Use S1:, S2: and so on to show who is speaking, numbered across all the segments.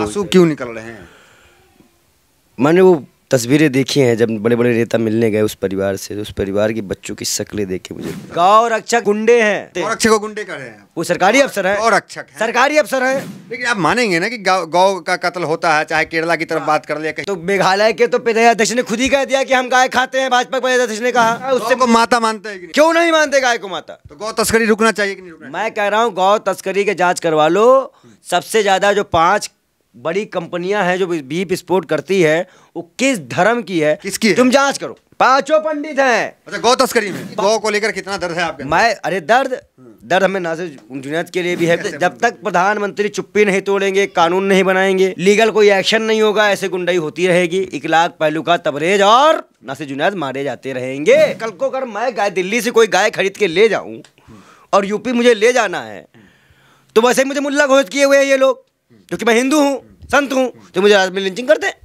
S1: आंसू क्यों निकल रहे हैं मैंने वो तस्वीरें देखी हैं जब बड़े बड़े नेता मिलने गए उस परिवार से उस परिवार के बच्चों की शक्लें देख के मुझे गौर रक्षक गुंडे हैं गौरक्षा को गुंडे कर रहे हैं वो सरकारी अफसर है और रक्षक है सरकारी अफसर है लेकिन आप मानेंगे ना कि गौ का कत्ल होता है चाहे केरला की तरफ बात कर ले तो मेघालय के तो अध्यक्ष ने खुद ही कह दिया की हम गाय खाते हैं भाजपा के अध्यक्ष ने कहा उससे को माता मानते हैं क्यों नहीं मानते गाय को माता तो गौ तस्करी रुकना चाहिए मैं कह रहा हूँ गौ तस्करी के जाँच करवा लो सबसे ज्यादा जो पाँच बड़ी कंपनियां हैं जो बीप स्पोर्ट करती है वो किस धर्म की है किसकी है? तुम जांच करो पांचों पंडित हैं अच्छा गौ तस्करी तो में गौ को लेकर कितना दर्द है आपके मैं अरे दर्द दर्द हमें नाजिर जुनियत के लिए भी है जब तक प्रधानमंत्री चुप्पी नहीं तोड़ेंगे कानून नहीं बनाएंगे लीगल कोई एक्शन नहीं होगा ऐसे गुंडाई होती रहेगी इकलाक पहलू का तबरेज और नासिर जुनियत मारे जाते रहेंगे कल को अगर मैं गाय दिल्ली से कोई गाय खरीद के ले जाऊँ और यूपी मुझे ले जाना है तो वैसे मुझे मुल्ला घोषित किए हुए हैं ये लोग क्योंकि मैं हिंदू हूँ संत हूँ जो मुझे आदमी लिंचिंग करते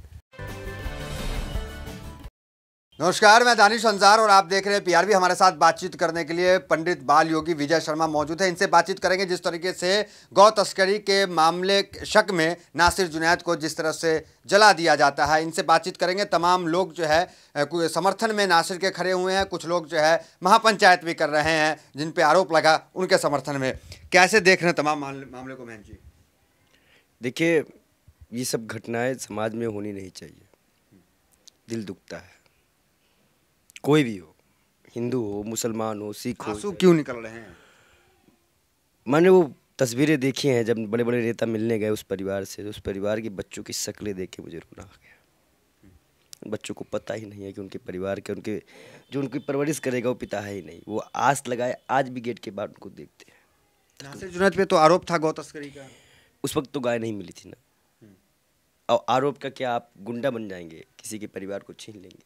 S2: नमस्कार मैं दानिश अंजार और आप देख रहे हैं पीआरबी हमारे साथ बातचीत करने के लिए पंडित बाल योगी विजय शर्मा मौजूद हैं इनसे बातचीत करेंगे जिस तरीके से गौ तस्करी के मामले शक में नासिर जुनैद को जिस तरह से जला दिया जाता है इनसे बातचीत करेंगे तमाम लोग जो है समर्थन में नासिर के खड़े हुए हैं कुछ लोग जो है महापंचायत भी कर रहे हैं जिन पर आरोप लगा उनके समर्थन में कैसे देख रहे हैं तमाम मामले को बहन जी
S1: देखिए ये सब घटनाएं समाज में होनी नहीं चाहिए दिल दुखता है कोई भी हो हिंदू हो मुसलमान हो सिख हो क्यों निकल रहे हैं मैंने वो तस्वीरें देखी हैं जब बड़े बड़े नेता मिलने गए उस परिवार से उस परिवार के बच्चों की शक्लें देख के मुझे रोना आ गया बच्चों को पता ही नहीं है कि उनके परिवार के उनके जो उनकी परवरिश करेगा वो पिता है ही नहीं वो आस लगाए आज भी गेट के बाहर उनको देखते हैं
S2: पे तो आरोप था गौ तस्करी का
S1: उस वक्त तो गाय नहीं मिली थी ना हम्म। और आरोप का क्या आप गुंडा बन जाएंगे किसी के परिवार को छीन लेंगे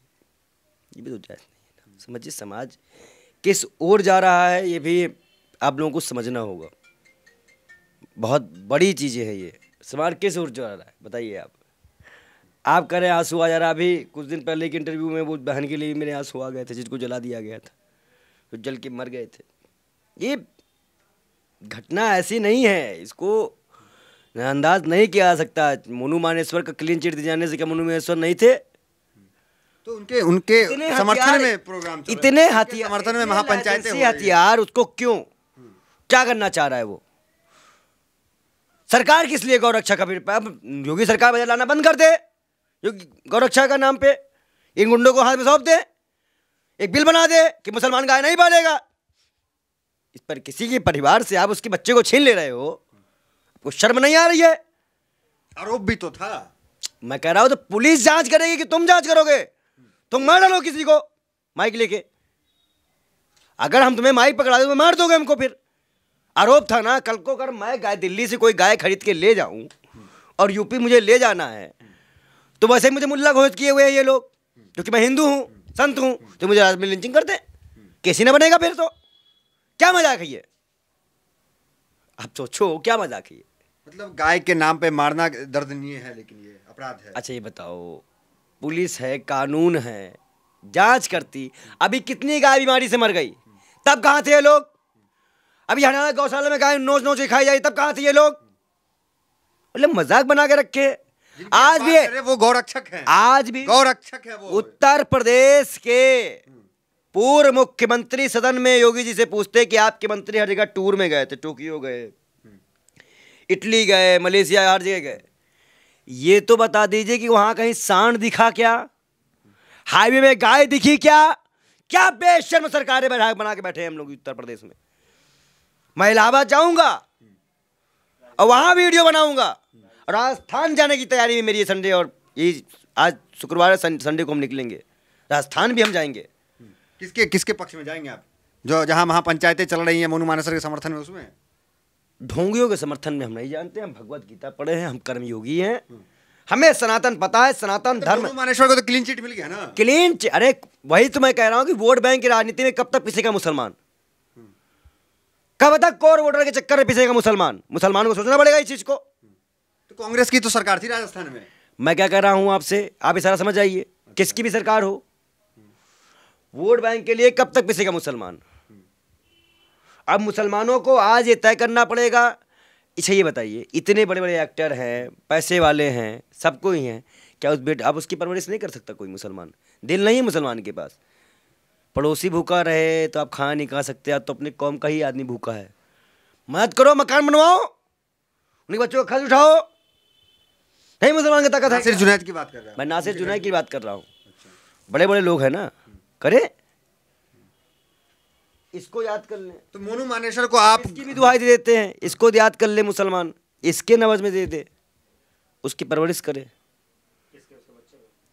S1: ये भी तो जायज़ नहीं है ना समझिए समाज किस ओर जा रहा है ये भी आप लोगों को समझना होगा बहुत बड़ी चीज़ें हैं ये समाज किस ओर जा रहा है बताइए आप आप कह रहे हैं आंसू आ जा रहा अभी कुछ दिन पहले के इंटरव्यू में वो बहन के लिए भी मेरे आंसू आ गए थे जिसको जला दिया गया था जो जल के मर गए थे ये घटना ऐसी नहीं है इसको अंदाज नहीं किया जा सकता मोनू मानेश्वर का क्लीन चिट दिए जाने से क्या मोनू मानेश्वर नहीं थे तो उनके उनके समर्थन में प्रोग्राम इतने हथियार समर्थन में महापंचायत हथियार उसको क्यों क्या करना चाह रहा है वो सरकार किस लिए गौरक्षा का अब योगी सरकार बजा लाना बंद कर दे गौरक्षा का नाम पे इन गुंडों को हाथ में सौंप दे एक बिल बना दे कि मुसलमान गाय नहीं पालेगा इस पर किसी के परिवार से आप उसके बच्चे को छीन ले रहे हो को शर्म नहीं आ रही है आरोप भी तो था मैं कह रहा हूं तो पुलिस जांच करेगी कि तुम जांच करोगे तुम मार डालो किसी को माइक लेके अगर हम तुम्हें माइक पकड़ा दे तो मार दोगे हमको फिर आरोप था ना कल को अगर मैं गाय दिल्ली से कोई गाय खरीद के ले जाऊं और यूपी मुझे ले जाना है तो वैसे मुझे मुल्ला घोषित किए हुए हैं ये लोग क्योंकि मैं हिंदू हूं संत हूं तो मुझे आज में लिंचिंग करते कैसी ना बनेगा फिर तो क्या मजाक है ये आप सोचो क्या मजाक है ये मतलब गाय के नाम पे मारना दर्दनीय है लेकिन ये अपराध है अच्छा ये बताओ पुलिस है कानून है जांच करती अभी कितनी गाय बीमारी से मर गई तब कहाँ थे ये लोग अभी हरियाणा गौशाला में गाय नोच नोच खाई जाए तब कहाँ थे ये लोग मतलब मजाक बना के रखे आज भी वो गौरक्षक है आज भी गौरक्षक है वो उत्तर प्रदेश के हम्म। पूर्व मुख्यमंत्री सदन में योगी जी से पूछते कि आपके मंत्री हर जगह टूर में गए थे टोक्यो गए इटली गए मलेशिया हर जगह गए ये तो बता दीजिए कि वहाँ कहीं सांड दिखा क्या हाईवे में गाय दिखी क्या क्या बेशर्म सरकारें बैठा बना के बैठे हैं हम लोग उत्तर प्रदेश में मैं इलाहाबाद जाऊंगा और वहाँ वीडियो बनाऊंगा राजस्थान जाने की तैयारी में मेरी संडे और ये आज शुक्रवार संडे को हम निकलेंगे राजस्थान भी हम जाएंगे
S2: किसके किसके पक्ष में जाएंगे आप
S1: जो जहाँ वहाँ पंचायतें चल रही हैं मोनू मानसर के समर्थन में उसमें ढोंगियों के समर्थन में हम नहीं जानते हम भगवत गीता पढ़े हैं हम कर्मयोगी हैं हमें सनातन पता है सनातन तो धर्म मानेश्वर को तो क्लीन चिट मिल गया ना क्लीन चिट अरे वही तो मैं कह रहा हूँ कि वोट बैंक की राजनीति में कब तक पिसेगा मुसलमान कब तक कोर वोटर के चक्कर में पिसेगा मुसलमान मुसलमान को सोचना पड़ेगा इस चीज को तो कांग्रेस की तो सरकार थी राजस्थान में मैं क्या कह रहा हूँ आपसे आप इशारा समझ आइए अच्छा। किसकी भी सरकार हो वोट बैंक के लिए कब तक पिसेगा मुसलमान अब मुसलमानों को आज ये तय करना पड़ेगा अच्छा ये बताइए इतने बड़े बड़े एक्टर हैं पैसे वाले हैं सबको ही हैं क्या उस बेटे अब उसकी परवरिश नहीं कर सकता कोई मुसलमान दिल नहीं है मुसलमान के पास पड़ोसी भूखा रहे तो आप खाना नहीं खा सकते आप तो अपने कौम का ही आदमी भूखा है मदद करो मकान बनवाओ उनके बच्चों का खर्च उठाओ नहीं मुसलमान की ताकत है सिर्फ जुनैद की बात कर रहा हूँ मैं नासिर जुनैद की बात कर रहा हूँ अच्छा। बड़े बड़े लोग हैं ना करे इसको याद कर लें तो मोनू मानेश्वर को आप इसकी भी दुहाई दे देते हैं इसको याद कर ले मुसलमान इसके नवज में दे दे उसकी परवरिश करे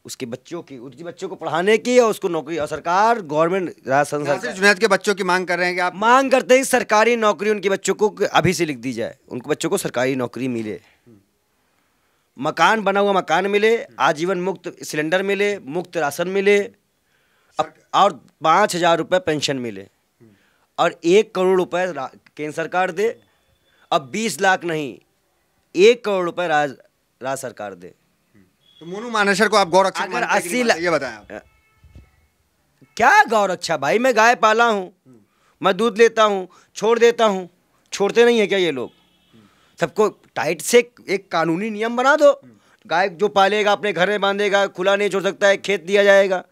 S1: उसके बच्चों की उसके बच्चों को पढ़ाने की और उसको नौकरी और सरकार गवर्नमेंट जुनेद के बच्चों की मांग कर रहे हैं कि आप मांग करते हैं सरकारी नौकरी उनके बच्चों को अभी से लिख दी जाए उनके बच्चों को सरकारी नौकरी मिले मकान बना हुआ मकान मिले आजीवन मुक्त सिलेंडर मिले मुक्त राशन मिले और पाँच हज़ार रुपये पेंशन मिले और एक करोड़ रुपए केंद्र सरकार दे अब बीस लाख नहीं एक करोड़ रुपए राज राज्य सरकार दे तो मोनू मानेसर को आप गौर रक्षा अगर अस्सी लाख ये बताया क्या गौर रक्षा भाई मैं गाय पाला हूँ मैं दूध लेता हूँ छोड़ देता हूँ छोड़ते नहीं है क्या ये लोग सबको टाइट से एक कानूनी नियम बना दो गाय जो पालेगा अपने घर में बांधेगा खुला नहीं छोड़ सकता है खेत दिया जाएगा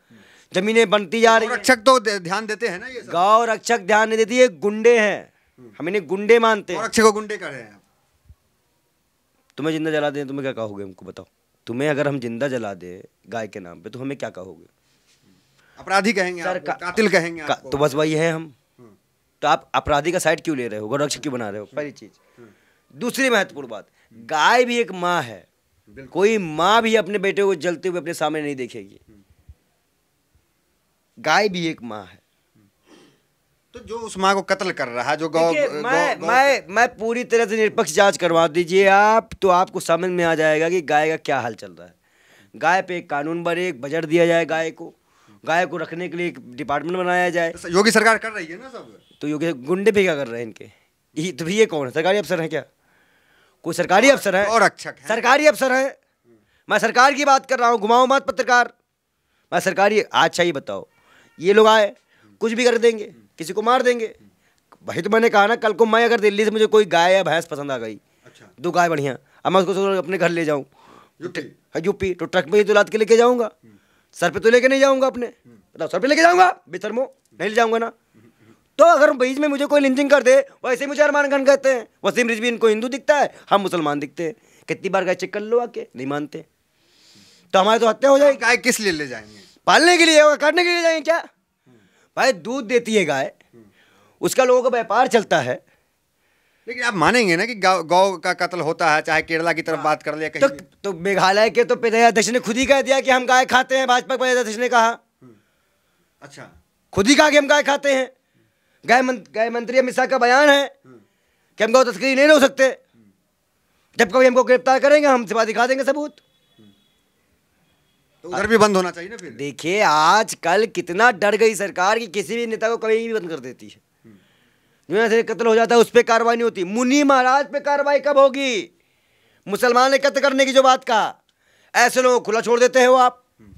S1: जमीनें बनती जा रही रक्षक तो ध्यान देते हैं ना ये गाँव रक्षक ध्यान नहीं देती ये गुंडे हैं हम्म। हम इन्हें गुंडे मानते हैं रक्षक को गुंडे कर रहे हैं तुम्हें जिंदा जला दें तो तुम्हें क्या कहोगे हमको बताओ तुम्हें अगर हम जिंदा जला दें गाय के नाम पे तो हमें क्या कहोगे
S2: अपराधी कहेंगे सर का, कातिल कहेंगे
S1: का, तो बस वही है हम हम्म। तो आप अपराधी का साइड क्यों ले रहे हो गौरक्षक क्यों बना रहे हो पहली चीज हम्म। दूसरी महत्वपूर्ण बात गाय भी एक माँ है कोई माँ भी अपने बेटे को जलते हुए अपने सामने नहीं देखेगी गाय भी एक माँ है तो जो उस माँ को कत्ल कर रहा है जो गौ मैं गौ, मैं मैं पूरी तरह से निरपक्ष जांच करवा दीजिए आप तो आपको समझ में आ जाएगा कि गाय का क्या हाल चल रहा है गाय पे एक कानून बने एक बजट दिया जाए गाय को गाय को रखने के लिए एक डिपार्टमेंट बनाया जाए तो योगी सरकार कर रही है ना सब तो योगी गुंडे भी क्या कर रहे हैं इनके तो तो ये कौन है सरकारी अफसर है क्या कोई सरकारी अफसर है और अच्छा सरकारी अफसर है मैं सरकार की बात कर रहा हूँ घुमाऊ मत पत्रकार मैं सरकारी अच्छा ही बताओ ये लोग आए कुछ भी कर देंगे किसी को मार देंगे भाई तो मैंने कहा ना कल को मैं अगर दिल्ली से मुझे कोई गाय या भैंस पसंद आ गई अच्छा दो गाय बढ़िया अब मैं उसको अपने घर ले जाऊँ तो हाँ, यूपी तो ट्रक में ही तो लाद के लेके जाऊँगा सर पे तो लेके नहीं जाऊँगा अपने बताओ सर पे लेके जाऊँगा बेसरमो नहीं ले जाऊँगा ना तो अगर बीच में मुझे कोई लिंचिंग कर दे वैसे मुझे अरमान खान कहते हैं वसीम रिजवी इनको हिंदू दिखता है हम मुसलमान दिखते हैं कितनी बार गाय चेक कर लो आके नहीं मानते तो हमारे तो हत्या हो जाएगी गाय किस लिए ले जाएंगे पालने के लिए काटने के लिए जाएंगे क्या भाई दूध देती है गाय उसका लोगों का व्यापार चलता है लेकिन आप मानेंगे ना कि गौ गौ का कत्ल होता है चाहे केरला की तरफ हाँ। बात कर ले तो, कहीं तो, तो मेघालय के तो प्रदेशाध्यक्ष ने खुद ही कह दिया कि हम गाय खाते हैं भाजपा के अध्यक्ष ने कहा हम्म। अच्छा खुद ही कहा कि हम गाय खाते हैं गाय गाय मंत्री अमित शाह का बयान है हम्म। कि हम गौ तस्करी नहीं रो सकते जब कभी हमको गिरफ्तार करेंगे हम सिवा दिखा देंगे सबूत
S2: तो उधर भी बंद होना चाहिए ना फिर
S1: देखिए आज कल कितना डर गई सरकार कि किसी भी नेता को कभी भी बंद कर देती है हम्म। कत्ल हो जाता है उस पर कार्रवाई नहीं होती मुनि महाराज पे कार्रवाई कब होगी मुसलमान ने कत्ल करने की जो बात कहा ऐसे लोगों को खुला छोड़ देते हो आप हम्म।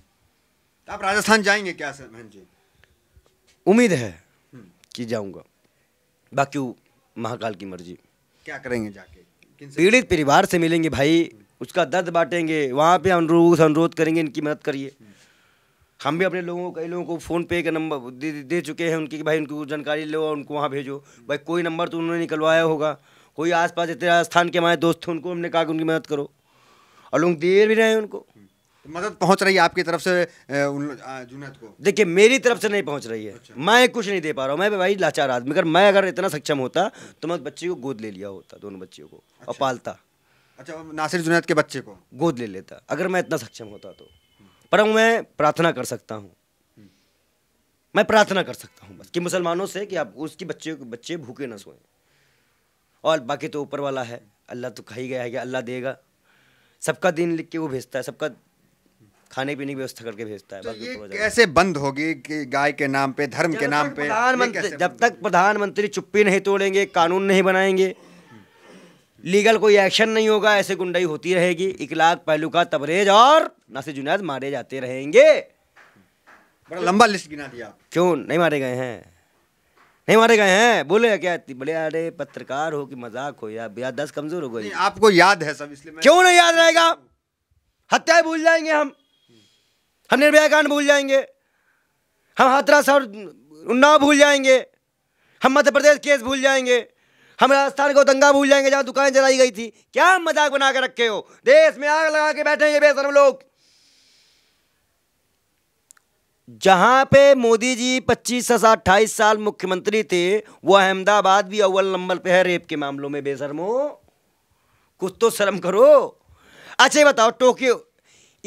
S1: आप राजस्थान जाएंगे क्या सर बहन जी उम्मीद है हम्म। कि जाऊंगा बाकी महाकाल की मर्जी क्या करेंगे जाके पीड़ित परिवार से मिलेंगे भाई उसका दर्द बांटेंगे वहाँ पे अनुरोध अनुरोध करेंगे इनकी मदद करिए हम भी अपने लोगों कई लोगों को फ़ोन पे के नंबर दे, दे चुके हैं उनकी कि भाई उनको जानकारी लो और उनको वहाँ भेजो भाई कोई नंबर तो उन्होंने निकलवाया होगा कोई आसपास इतने राजस्थान के हमारे दोस्त थे उनको हमने कहा कि उनकी मदद करो और लोग देर भी रहे हैं उनको तो मदद पहुंच रही है आपकी तरफ से जुनेद को देखिए मेरी तरफ से नहीं पहुंच रही है अच्छा। मैं कुछ नहीं दे पा रहा हूँ मैं भाई लाचार आदमी अगर मैं अगर इतना सक्षम होता तो मैं बच्ची को गोद ले लिया होता दोनों बच्चियों को अच्छा। और पालता अच्छा नासिर जुनैद के बच्चे को गोद ले लेता अगर मैं इतना सक्षम होता तो पर मैं प्रार्थना कर सकता हूँ मैं प्रार्थना कर सकता हूँ बस कि मुसलमानों से कि आप उसके बच्चे बच्चे भूखे ना सोएं और बाकी तो ऊपर वाला है अल्लाह तो खाई गया है कि अल्लाह देगा सबका दिन लिख के वो भेजता है सबका खाने पीने की व्यवस्था करके भेजता है तो ये तो कैसे बंद होगी कि गाय के नाम पे धर्म के नाम पे प्रधानमंत्री जब तक प्रधानमंत्री चुप्पी नहीं तोड़ेंगे कानून नहीं बनाएंगे लीगल कोई एक्शन नहीं होगा ऐसे गुंडाई होती रहेगी इकलाक पहलू का तबरेज और नासिर जुनैद मारे जाते रहेंगे बड़ा लंबा लिस्ट गिना दिया क्यों नहीं मारे गए हैं नहीं मारे गए हैं बोले क्या बड़े अरे पत्रकार हो कि मजाक हो या या दस कमजोर हो गए आपको याद है सब इसलिए क्यों नहीं याद रहेगा हत्याएं भूल जाएंगे हम हम निर्भया कांड भूल जाएंगे हम हाथरस और उन्नाव भूल जाएंगे हम मध्य प्रदेश केस भूल जाएंगे हम राजस्थान को दंगा भूल जाएंगे जहां दुकान जलाई गई थी क्या मजाक बना के रखे हो देश में आग लगा के बैठेंगे बेसर लोग जहां पे मोदी जी पच्चीस से अट्ठाईस साल मुख्यमंत्री थे वो अहमदाबाद भी अव्वल नंबर पे है रेप के मामलों में बेसरमो कुछ तो शर्म करो अच्छा बताओ टोक्यो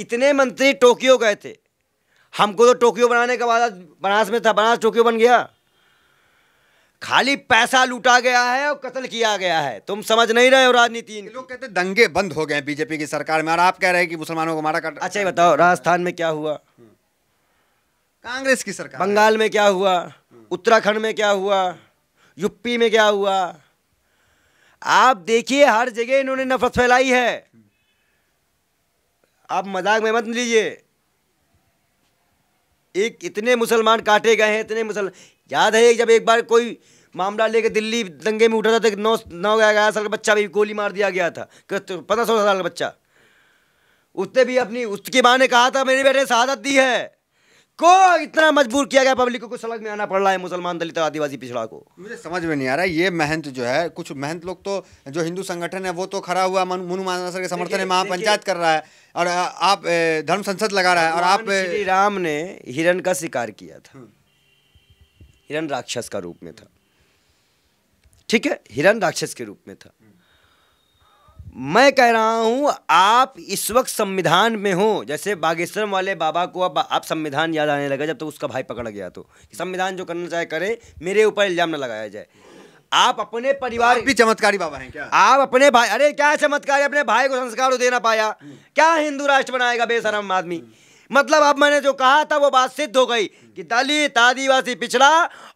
S1: इतने मंत्री टोक्यो गए थे हमको तो टोक्यो बनाने का वादा बनास में था बनास टोक्यो बन गया खाली पैसा लूटा गया है और कत्ल किया गया है तुम समझ नहीं रहे हो राजनीति लोग कहते दंगे बंद हो गए बीजेपी की सरकार में और आप कह रहे हैं कि मुसलमानों को मारा काट अच्छा बताओ राजस्थान में क्या हुआ हम्म। कांग्रेस की सरकार बंगाल में क्या हुआ हम्म। उत्तराखंड में क्या हुआ यूपी में क्या हुआ आप देखिए हर जगह इन्होंने नफरत फैलाई है आप मजाक में मत लीजिए एक इतने मुसलमान काटे गए हैं इतने मुसलमान याद है जब एक बार कोई मामला लेके दिल्ली दंगे में उठा था तो नौ नौ ग्यारह साल का बच्चा भी गोली मार दिया गया था तो पंद्रह सोलह साल का बच्चा उसने भी अपनी उसकी माँ ने कहा था मेरे बेटे शहादत दी है को इतना मजबूर किया गया पब्लिक को कुछ समझ में आना पड़ रहा है मुसलमान दलित आदिवासी पिछड़ा को
S2: मुझे समझ में नहीं आ रहा है ये महंत जो है कुछ महंत लोग तो जो हिंदू संगठन है वो तो खड़ा हुआ मनु मानसर के समर्थन में महापंचायत कर रहा है
S1: और आप धर्म संसद लगा रहा है और आप श्री राम ने हिरण का शिकार किया था हम्म। हिरण राक्षस का रूप में था ठीक है हिरण राक्षस के रूप में था मैं कह रहा हूं आप इस वक्त संविधान में हो जैसे बागेश्वरम वाले बाबा को अब आप संविधान याद आने लगा जब तक तो उसका भाई पकड़ गया तो संविधान जो करना चाहे करे मेरे ऊपर इल्जाम न लगाया जाए आप अपने परिवार तो भी चमत्कारी बाबा हैं क्या आप अपने भाई अरे क्या चमत्कारी अपने भाई को संस्कार तो देना पाया क्या हिंदू राष्ट्र बनाएगा बेसरम आदमी मतलब अब मैंने जो कहा था वो बात सिद्ध हो गई कि दलित आदिवासी पिछड़ा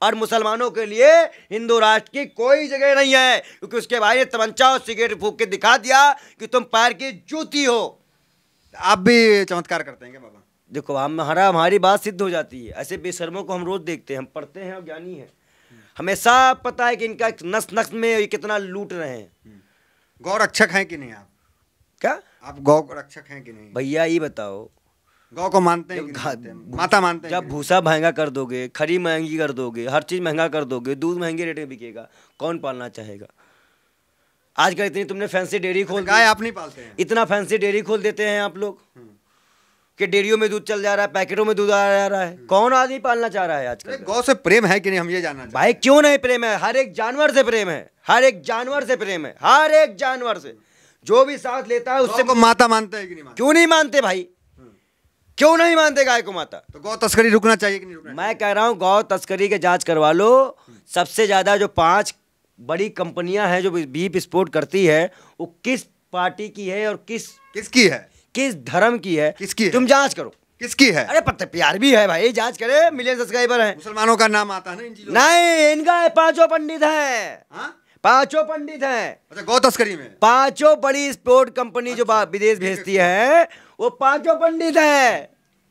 S1: और मुसलमानों के लिए हिंदू राष्ट्र की कोई जगह नहीं है क्योंकि उसके भाई ने तमंचा और सिगरेट फूक के दिखा दिया कि तुम पैर की जूती हो आप भी चमत्कार करते हैं बाबा देखो हम हमारा हमारी बात सिद्ध हो जाती है ऐसे बेशर्मों को हम रोज़ देखते हैं हम पढ़ते हैं और ज्ञानी हैं हमें साफ पता है कि इनका नस नस में ये कितना लूट रहे हैं हम्म। गौ रक्षक हैं कि नहीं आप क्या आप गौ
S2: रक्षक हैं कि नहीं
S1: भैया ये बताओ गौ को मानते हैं माता मानते हैं जब भूसा महंगा कर दोगे खरी महंगी कर दोगे हर चीज़ महंगा कर दोगे दूध महंगे रेट में बिकेगा कौन पालना चाहेगा आजकल इतनी तुमने फैंसी डेयरी खोल गाय आप नहीं पालते हैं इतना फैंसी डेयरी खोल देते हैं आप लोग हम्म। कि डेयरियों में दूध चल जा रहा है पैकेटों में दूध आ जा रहा है हम्म। कौन आदमी पालना चाह रहा है आजकल गौ से प्रेम है
S2: कि नहीं हम ये जानना
S1: भाई क्यों नहीं प्रेम है हर एक जानवर से प्रेम है हर एक जानवर से प्रेम है हर एक जानवर से जो भी साथ लेता है उससे माता मानते हैं क्यों नहीं मानते भाई क्यों नहीं मानते गाय को माता तो गौ तस्करी रुकना चाहिए कि नहीं रुकना मैं कह रहा हूँ गौ तस्करी के जांच करवा लो सबसे ज़्यादा जो पांच बड़ी कंपनियां हैं जो बीप स्पोर्ट करती है वो किस पार्टी की है और किस किसकी है किस धर्म की है किसकी तुम जांच करो किसकी है अरे पत्ते प्यार भी है भाई जांच करे मिलियन सब्सक्राइबर है मुसलमानों का नाम आता है ना इन नहीं इनका पांचों पंडित है पांचों पंडित है हाँ? अच्छा गौ तस्करी में पांचों बड़ी स्पोर्ट कंपनी जो अच्छा, विदेश भेजती है वो पांचों पंडित है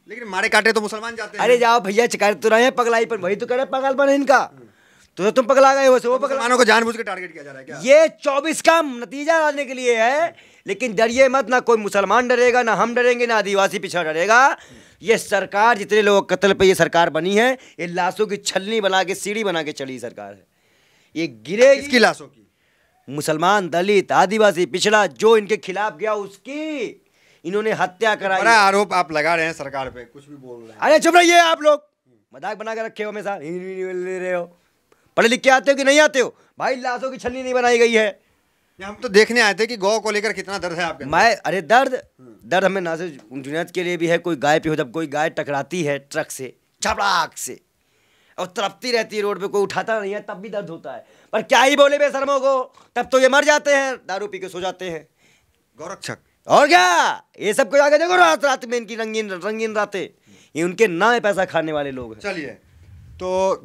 S1: लेकिन मारे काटे तो मुसलमान जाते हैं अरे जाओ भैया चिकार तो रहे पगलाई पर वही तो कह रहे पागलपन इनका तो, तो तुम पगला गए हो वो पगलानों को जानबूझ के टारगेट किया जा रहा है क्या ये चौबीस का नतीजा लाने के लिए है लेकिन डरिए मत ना कोई मुसलमान डरेगा ना हम डरेंगे ना आदिवासी पीछा डरेगा ये सरकार जितने लोग कत्ल पे ये सरकार बनी है ये लाशों की छलनी बना के सीढ़ी बना के चली सरकार है ये गिरे इसकी लाशों की मुसलमान दलित आदिवासी पिछड़ा जो इनके खिलाफ गया उसकी इन्होंने हत्या तो कराई बड़ा आरोप आप लगा रहे हैं सरकार पे
S2: कुछ भी बोल रहे हैं
S1: अरे चुप रहिए आप लोग मजाक बना के रखे हो हमेशा ले रहे हो पढ़े लिख के आते हो कि नहीं आते हो भाई लाशों की छलनी नहीं बनाई गई है हम तो देखने आए थे कि गौ को लेकर कितना दर्द है आपके मैं अरे दर्द हम्म। दर्द हमें ना सिर्फ जुनेद के लिए भी है कोई गाय पे हो जब कोई गाय टकराती है ट्रक से छपड़ाक से और तड़पती रहती है रोड पे कोई उठाता नहीं है तब भी दर्द होता है पर क्या ही बोले बेसरमों को तब तो ये मर जाते हैं दारू पी के सो जाते हैं गौरक्षक और क्या ये सब कुछ आगे देखो रात रात में इनकी रंगीन रंगीन रातें ये उनके ना पैसा खाने वाले लोग हैं चलिए
S2: तो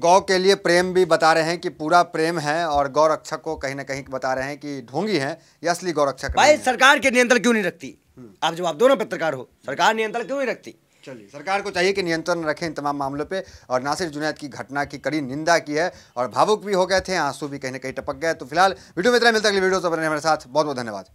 S2: गौ के लिए प्रेम भी बता रहे हैं कि पूरा प्रेम है और गौ रक्षक को कहीं ना कहीं बता रहे हैं कि ढोंगी है या असली गौ रक्षक भाई सरकार
S1: के नियंत्रण क्यों नहीं रखती हम्म। आप जब आप दोनों पत्रकार हो सरकार नियंत्रण क्यों नहीं रखती
S2: चलिए सरकार को चाहिए कि नियंत्रण रखें इन तमाम मामलों पे और नासिर जुनैद की घटना की कड़ी निंदा की है और भावुक भी हो गए थे आंसू भी कहीं ना कहीं टपक गए तो फिलहाल वीडियो में इतना मिलता अगली वीडियो तो बने हमारे साथ बहुत बहुत धन्यवाद